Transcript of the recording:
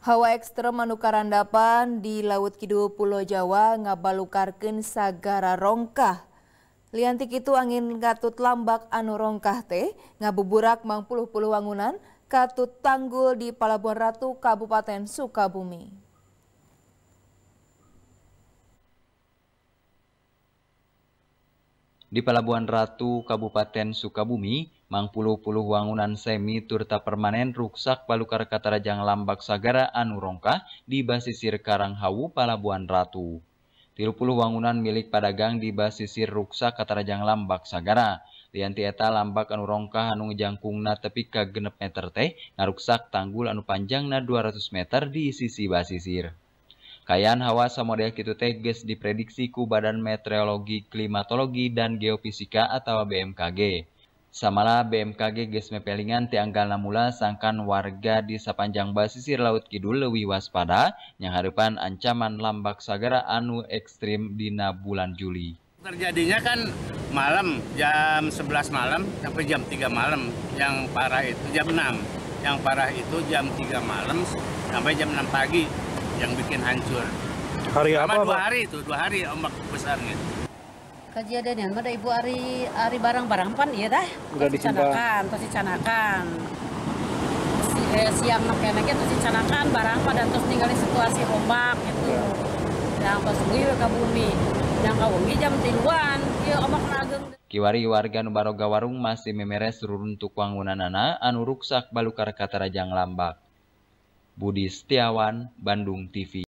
Hawa ekstrem menukar karandapan di Laut Kidul Pulau Jawa ngabalukarkeun sagara rongkah. Liantik itu angin katut lambak anu rongkah teh ngabuburak mangpuluh puluh wangunan katut tanggul di Palabuhan Ratu Kabupaten Sukabumi. Di Pelabuhan Ratu, Kabupaten Sukabumi, mang puluh-puluh wangunan semi turta permanen rusak palukar katarajang lambak sagara anurongka rongka di basisir Karanghawu, Pelabuhan Ratu. Tilu puluh wangunan milik padagang di basisir rusak katarajang lambak sagara. Lianti eta lambak anurongka hanung anu ngejangkungna tepi ka genep meter teh ngaruksak tanggul anu panjangna 200 meter di sisi basisir. Kayaan hawa samodel kitu teh geus diprediksi ku Badan Meteorologi, Klimatologi dan Geofisika atau BMKG. Samalah BMKG geus mepelingan tianggal mula sangkan warga di sepanjang basisir laut kidul leuwih waspada yang harapan ancaman lambak sagara anu ekstrim dina bulan Juli. Terjadinya kan malam jam 11 malam sampai jam 3 malam yang parah itu jam 6 yang parah itu jam 3 malam sampai jam 6 pagi yang bikin hancur. Hari Selama apa? Dua apa? hari itu, dua hari ombak besarnya. Gitu. Kejadian yang ada ibu hari hari barang-barang pan iya dah. Udah dicanakan, terus dicanakan. Si, eh, siang nak terus dicanakan barang pada terus tinggalin situasi ombak gitu. Ya. Nah, pas gue ke bumi. Yang kawungi jam tiluan, iya ombak nageng. Kiwari warga Nubaroga Warung masih memeres turun tukang anak anu ruksak balukar katarajang lambak. Budi Setiawan, Bandung TV.